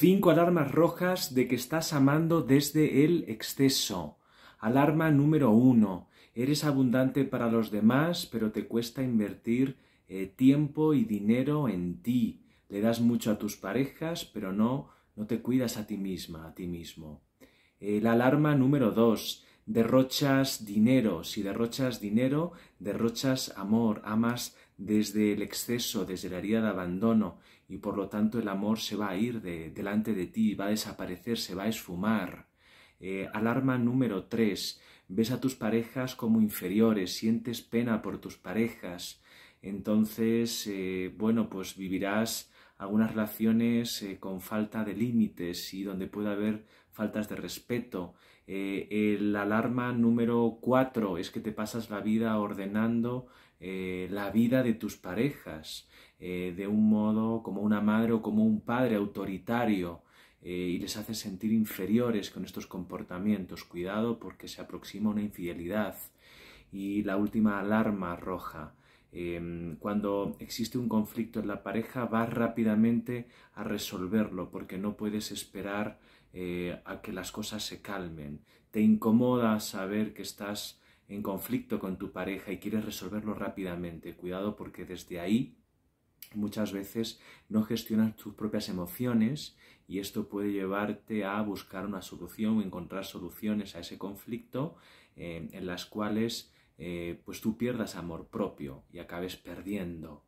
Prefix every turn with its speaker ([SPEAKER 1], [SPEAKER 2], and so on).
[SPEAKER 1] Cinco alarmas rojas de que estás amando desde el exceso. Alarma número uno. Eres abundante para los demás, pero te cuesta invertir eh, tiempo y dinero en ti. Le das mucho a tus parejas, pero no, no te cuidas a ti misma, a ti mismo. Eh, la alarma número dos derrochas dinero, si derrochas dinero, derrochas amor, amas desde el exceso, desde la herida de abandono, y por lo tanto el amor se va a ir delante de ti, va a desaparecer, se va a esfumar. Eh, alarma número tres, Ves a tus parejas como inferiores, sientes pena por tus parejas. Entonces, eh, bueno, pues vivirás algunas relaciones eh, con falta de límites y donde puede haber faltas de respeto. Eh, la alarma número cuatro es que te pasas la vida ordenando eh, la vida de tus parejas de un modo como una madre o como un padre autoritario y les hace sentir inferiores con estos comportamientos. Cuidado porque se aproxima una infidelidad. Y la última alarma roja Em, cuando existe un conflicto en la pareja, vas rápidamente a resolverlo porque no puedes esperar eh, a que las cosas se calmen. Te incomoda saber que estás en conflicto con tu pareja y quieres resolverlo rápidamente. Cuidado porque desde ahí muchas veces no gestionas tus propias emociones y esto puede llevarte a buscar una solución o encontrar soluciones a ese conflicto eh, en las cuales eh, pues tú pierdas amor propio y acabes perdiendo